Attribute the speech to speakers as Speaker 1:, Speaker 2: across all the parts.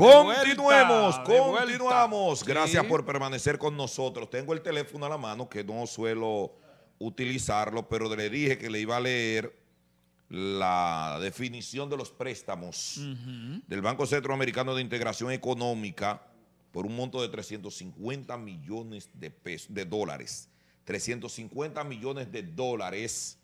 Speaker 1: Continuemos, continuamos. Gracias por permanecer con nosotros. Tengo el teléfono a la mano que no suelo utilizarlo, pero le dije que le iba a leer la definición de los préstamos del Banco Centroamericano de Integración Económica por un monto de 350 millones de, de dólares. 350 millones de dólares,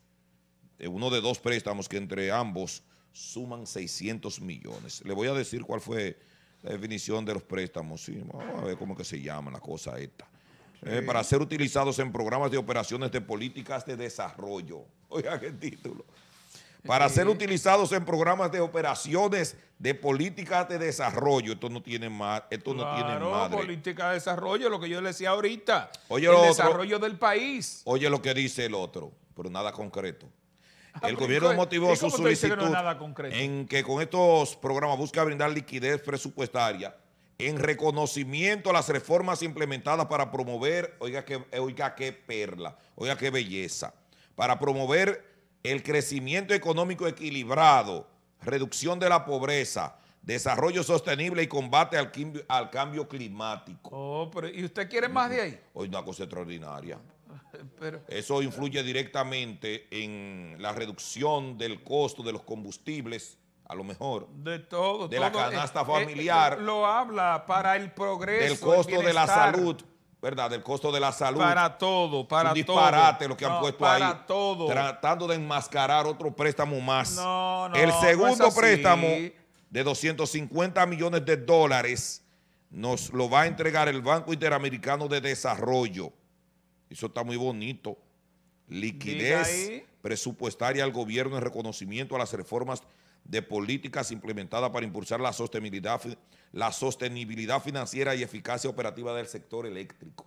Speaker 1: de eh, uno de dos préstamos que entre ambos suman 600 millones. Le voy a decir cuál fue la definición de los préstamos, sí, vamos a ver cómo que se llama la cosa esta. Eh, para ser utilizados en programas de operaciones de políticas de desarrollo. Oiga qué título. Para ser utilizados en programas de operaciones de políticas de desarrollo. Esto no tiene más, esto no tiene madre.
Speaker 2: política de desarrollo, lo que yo le decía ahorita. Oye, el desarrollo del país.
Speaker 1: Oye lo que dice el otro, pero nada concreto. Ah, el gobierno motivó su solicitud en que con estos programas busca brindar liquidez presupuestaria en reconocimiento a las reformas implementadas para promover, oiga que, oiga qué perla, oiga qué belleza, para promover el crecimiento económico equilibrado, reducción de la pobreza, desarrollo sostenible y combate al, al cambio climático.
Speaker 2: Oh, pero ¿y usted quiere más de ahí?
Speaker 1: Hoy una cosa extraordinaria. Eso influye directamente en la reducción del costo de los combustibles, a lo mejor. De todo. De la eh, canasta eh, eh, familiar. lo
Speaker 2: habla para el progreso. Del costo de la salud.
Speaker 1: ¿Verdad? Del costo de la salud. Para todo, para todo. disparate lo que han puesto ahí. Para todo. Tratando de enmascarar otro préstamo más. No, no. El segundo pues préstamo de 250 millones de dólares nos lo va a entregar el Banco Interamericano de Desarrollo. Eso está muy bonito. Liquidez presupuestaria al gobierno en reconocimiento a las reformas de políticas implementadas para impulsar la sostenibilidad, la sostenibilidad financiera y eficacia operativa del sector eléctrico.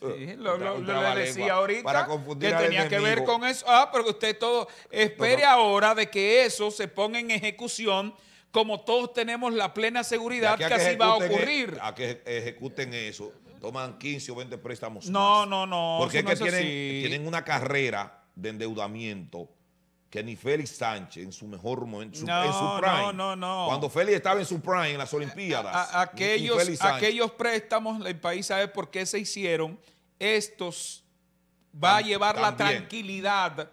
Speaker 2: lo, decía ahorita que tenía que ver con eso. Ah, pero usted todo espere ahora de que eso se ponga en ejecución como todos tenemos la plena seguridad que, así va a e-, ocurrir.
Speaker 1: A que ejecuten eso, toman 15 o 20 préstamos. No, no, no. Porque es que tienen, una carrera de endeudamiento que ni Félix Sánchez en su mejor momento, en su prime. No, no, no. Cuando Félix estaba en su prime en las Olimpiadas. aquellos, aquellos
Speaker 2: préstamos, el país sabe por qué se hicieron. Estos va a llevar la tranquilidad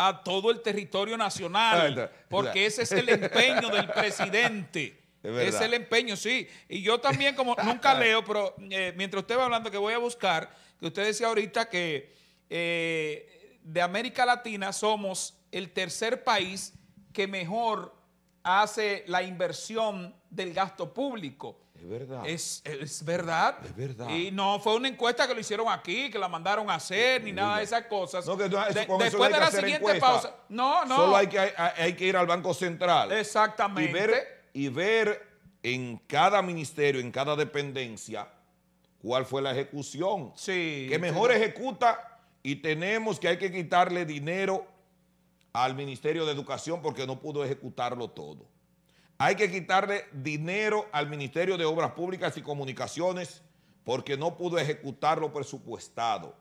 Speaker 2: a todo el territorio nacional, ah, porque ese es el empeño del presidente. Es, el empeño, sí. Y yo también, como nunca leo, pero eh, mientras usted va hablando, que voy a buscar, que usted decía ahorita que eh, de América Latina somos el tercer país que mejor hace la inversión del gasto público. Es verdad. Es, verdad. Y no fue una encuesta que lo hicieron aquí, que la mandaron a
Speaker 1: hacer, ni nada de esas
Speaker 2: cosas. después de la siguiente pausa. Solo hay
Speaker 1: que, ir al Banco Central. Exactamente. Y ver, y ver en cada ministerio, en cada dependencia, cuál fue la ejecución. Sí. Que mejor ejecuta y tenemos que hay que quitarle dinero al Ministerio de Educación porque no pudo ejecutarlo todo. Hay que quitarle dinero al Ministerio de Obras Públicas y Comunicaciones porque no pudo ejecutar lo presupuestado.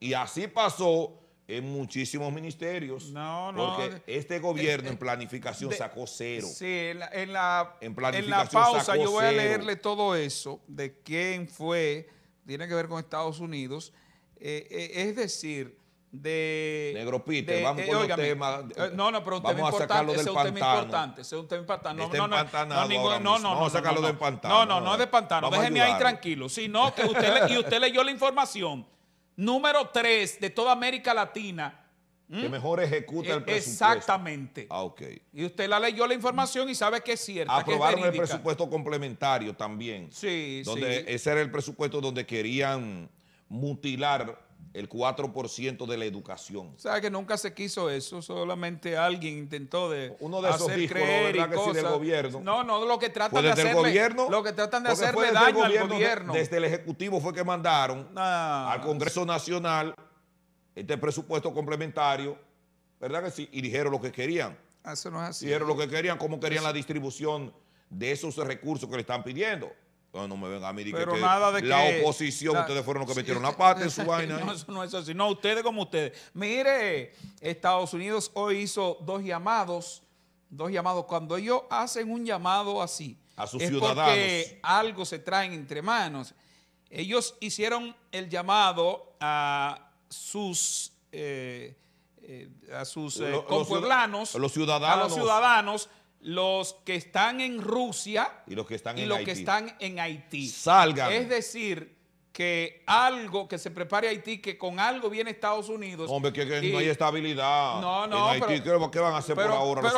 Speaker 1: Y así pasó en muchísimos ministerios. No, no. Porque este gobierno en planificación sacó cero. Sí, en la, en la pausa yo voy a leerle
Speaker 2: todo eso de quién fue, tiene que ver con Estados Unidos. Eh, eh, es decir, de... Negro vamos eh, con el tema. Eh, no, no, pero un tema importante, ese es un tema importante, ese es un tema importante. No, no, no, no, no, no, no, vamos a sacarlo no, del pantano. No, no, no, no es de pantano, déjeme ahí tranquilo. Sí, no, que usted, le, y usted leyó la información. Número 3 de toda América Latina. Que mejor ejecuta eh, el presupuesto.
Speaker 1: Exactamente. Ah, ok.
Speaker 2: Y usted la leyó la información y sabe que es cierta. Aprobaron que es el presupuesto
Speaker 1: complementario también. Sí, donde sí. Ese era el presupuesto donde querían mutilar el 4% de la educación. O
Speaker 2: sea, que nunca se quiso eso, solamente alguien intentó
Speaker 1: de Uno de hacer creer del gobierno. No,
Speaker 2: no, lo que tratan de hacerle, gobierno, lo que tratan de daño al gobierno. Desde
Speaker 1: el Ejecutivo fue que mandaron al Congreso Nacional este presupuesto complementario, ¿verdad que sí? Y dijeron lo que querían. Ah, eso no es así. Dijeron lo que querían, cómo querían la distribución de esos recursos que le están pidiendo. Ah, no me venga a mí que nada de la oposición, ustedes fueron los que metieron la pata en su vaina. No, ¿eh?
Speaker 2: eso no es así. No, ustedes como ustedes. Mire, Estados Unidos hoy hizo dos llamados, dos llamados. Cuando ellos hacen un llamado así, a sus es ciudadanos. porque algo se traen entre manos. Ellos hicieron el llamado a sus, eh, eh a sus eh, los, ciudadanos, a los ciudadanos los que están en Rusia
Speaker 1: y los que están, en, los Haití. Que están
Speaker 2: en Haití. Salgan. Es decir, que algo, que se prepare Haití, que con algo viene Estados Unidos. Hombre, que, no hay
Speaker 1: estabilidad. No, no. En Haití, ¿qué van a hacer por ahora los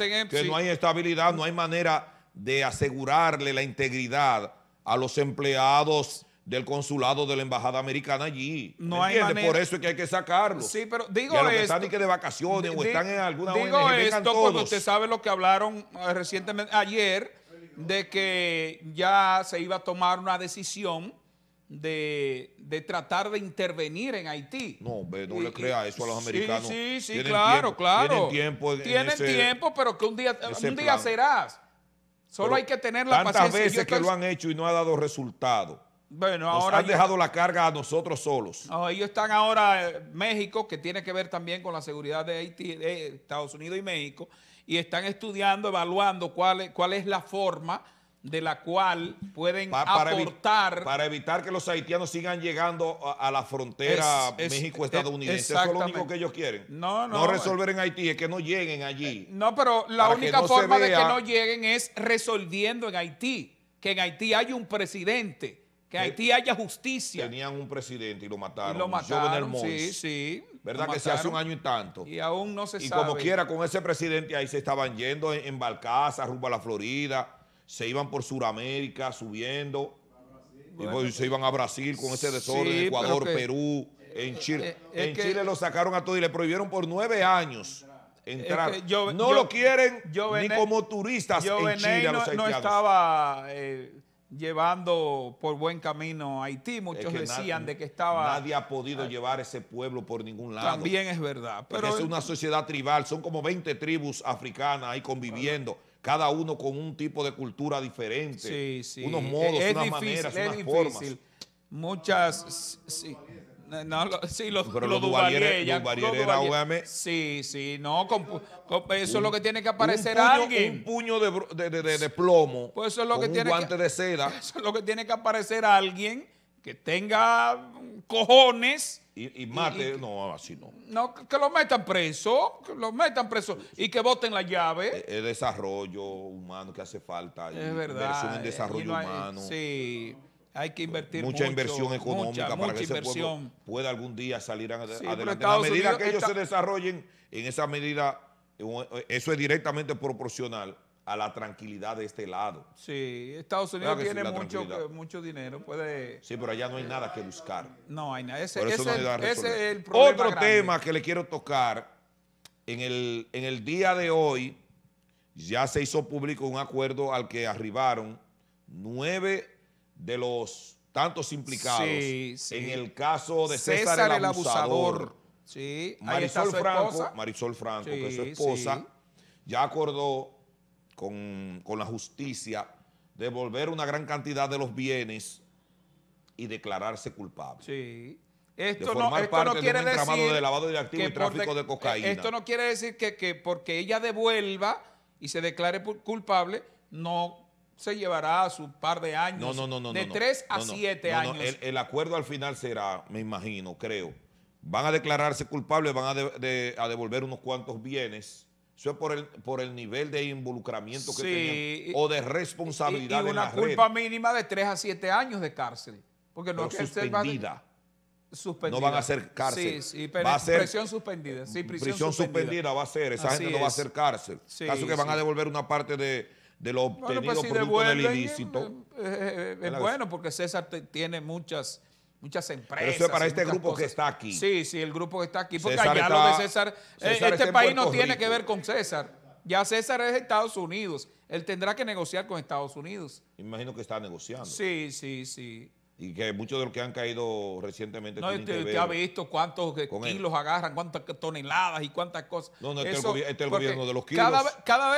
Speaker 1: que, que no hay estabilidad, no hay manera de asegurarle la integridad a los empleados del consulado de la embajada americana allí. No hay Por eso es que hay que sacarlo. Sí, pero digo y a que están de vacaciones o están en alguna Digo esto usted
Speaker 2: sabe lo que hablaron eh, recientemente ayer de que ya se iba a tomar una decisión de, tratar de intervenir en Haití.
Speaker 1: No, no le crea eso a los americanos. Sí, sí, claro, claro. Tienen tiempo. tienen tiempo,
Speaker 2: pero que un día, un día serás. Solo hay que tener la paciencia. Tantas veces que lo han
Speaker 1: hecho y no ha dado resultado. Bueno, Nos han dejado la carga a nosotros solos.
Speaker 2: No, ellos están ahora en eh, México, que tiene que ver también con la seguridad de, Haití, de Estados Unidos y México, y están estudiando, evaluando cuál es, la forma de la cual
Speaker 1: pueden aportar. para evitar que los haitianos sigan llegando a, la frontera México-estadounidense. Eh, Eso es lo único que ellos quieren. No, no. No resolver eh. en Haití, es que no lleguen allí.
Speaker 2: no, pero la única forma de que no lleguen es resolviendo en Haití. Que en Haití hay
Speaker 1: un presidente que eh, Haití haya justicia. Tenían un presidente y lo mataron. Y lo mataron, sí, sí. ¿Verdad que se hace un año y tanto? Y aún no se sabe. Y como quiera, con ese presidente ahí se estaban yendo en, Balcaza, rumbo a la Florida, se iban por Sudamérica subiendo,
Speaker 2: y pues, se iban a Brasil con ese desorden, Ecuador, Perú,
Speaker 1: en eh, Chile. Eh, en Chile lo sacaron a todo y le prohibieron por nueve años entrar. no lo quieren ni como turistas en Chile no, no estaba
Speaker 2: llevando por buen camino a Haití. Muchos decían de que estaba... Nadie
Speaker 1: ha podido llevar ese pueblo por ningún lado. También es verdad. Pero es, una sociedad tribal, son como 20 tribus africanas ahí conviviendo. Cada uno con un tipo de cultura diferente, sí, unos modos, unas maneras, unas formas.
Speaker 2: Muchas, sí. No, sí, los Pero los Sí, sí, no, pues, eso es lo que tiene que aparecer alguien. Un
Speaker 1: puño de, plomo, pues lo que un guante
Speaker 2: de seda. Eso es lo que tiene que aparecer alguien que tenga cojones. Y, mate,
Speaker 1: no, así no. No, que lo metan preso, que lo metan preso y que voten la llave. El, desarrollo humano que hace falta. Es verdad. un desarrollo humano. Sí hay que invertir mucha inversión económica para que ese pueblo pueda algún día salir adelante. adelante. la medida que ellos se desarrollen, en esa medida, eh, eso es directamente proporcional a la tranquilidad de este lado. Sí, Estados Unidos tiene eh,
Speaker 2: mucho, dinero, puede...
Speaker 1: Sí, pero allá no hay nada que buscar.
Speaker 2: No hay nada, ese, es el problema Otro tema
Speaker 1: que le quiero tocar, en el, en el día de hoy ya se hizo público un acuerdo al que arribaron nueve de los tantos implicados. En el caso de César, el abusador. Marisol, Franco, Marisol Franco, que es su esposa, ya acordó con, la justicia devolver una gran cantidad de los bienes y declararse culpable. Sí. Esto no, quiere decir tráfico de, Esto no
Speaker 2: quiere decir que, que porque ella devuelva y se declare culpable, no se llevará su par de años. No, no, no, no. De tres a siete años.
Speaker 1: El, acuerdo al final será, me imagino, creo. Van a declararse culpables, van a, devolver unos cuantos bienes. Eso es por el, nivel de involucramiento que o de responsabilidad y, una la culpa
Speaker 2: mínima de tres a siete años de cárcel. Porque no es suspendida. suspendida. No van a ser cárcel. Sí, pero va prisión suspendida. Sí, prisión, suspendida. va a ser. Esa gente no va a ser cárcel. Caso que van a
Speaker 1: devolver una parte de, de lo pues obtenido ilícito.
Speaker 2: Eh, eh, eh, es bueno, porque César tiene muchas muchas empresas. eso es para este grupo que está aquí. Sí, sí, el grupo que está aquí, porque allá lo de César, este país no tiene que ver con César. Ya César es Estados Unidos, él tendrá que negociar con Estados Unidos. Imagino que está negociando.
Speaker 1: Sí, sí, sí. Y que muchos de los que han caído recientemente. No, usted, ha visto
Speaker 2: cuántos kilos agarran, cuántas toneladas y cuántas cosas. No, no, este es el, este gobierno de los kilos. Cada, vez que. cada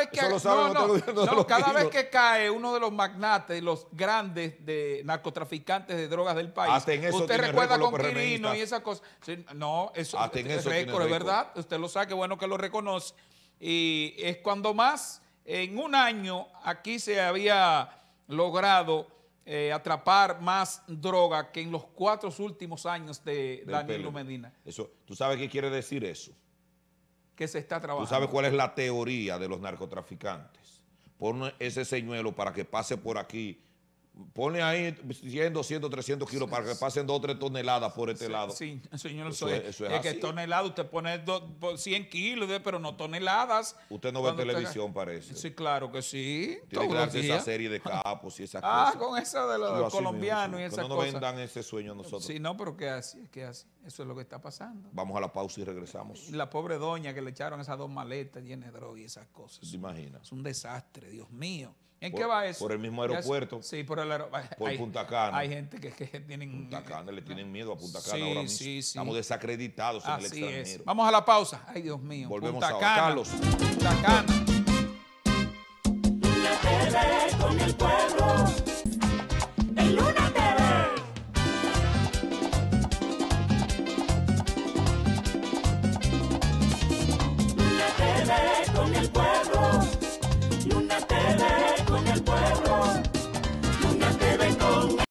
Speaker 2: vez que cae uno de los magnates, los grandes de narcotraficantes de drogas del país. usted recuerda con Quirino y esas cosas. no, eso,
Speaker 1: es récord, verdad.
Speaker 2: Usted lo sabe, qué bueno que lo reconoce. Y es cuando más, en un año, aquí se había logrado eh, atrapar más droga que en los cuatro últimos años de Danilo Medina.
Speaker 1: Eso, ¿Tú sabes qué quiere decir eso?
Speaker 2: Que se está trabajando. ¿Tú sabes cuál es la
Speaker 1: teoría de los narcotraficantes? Pon ese señuelo para que pase por aquí Pone ahí 100, 200, 300 kilos para que pasen 2 o 3 toneladas por este lado. Sí,
Speaker 2: señor, eso, es, es, que toneladas, usted pone 100 pues, kilos, pero no toneladas. Usted no ve televisión,
Speaker 1: parece. Sí, claro que sí. Tiene que darse esa serie de ah, capos y esas cosas. Ah, con eso de los colombianos y esas cosas. No nos vendan ese sueño nosotros. Sí,
Speaker 2: no, pero qué así, que Eso es lo que está pasando.
Speaker 1: Vamos a la pausa y regresamos.
Speaker 2: La pobre doña que le echaron esas dos maletas llenas de droga y esas cosas. Se imagina. Es un desastre, Dios mío. ¿En qué va eso? Por el mismo aeropuerto. sí, por el aeropuerto. Por Punta Cana. Hay gente que, que tienen... Punta Cana, le tienen miedo a Punta Cana sí, ahora mismo. Sí, sí. Estamos desacreditados en el extranjero. Vamos a la pausa. Ay, Dios mío. Volvemos a Carlos. Punta Cana.
Speaker 1: E con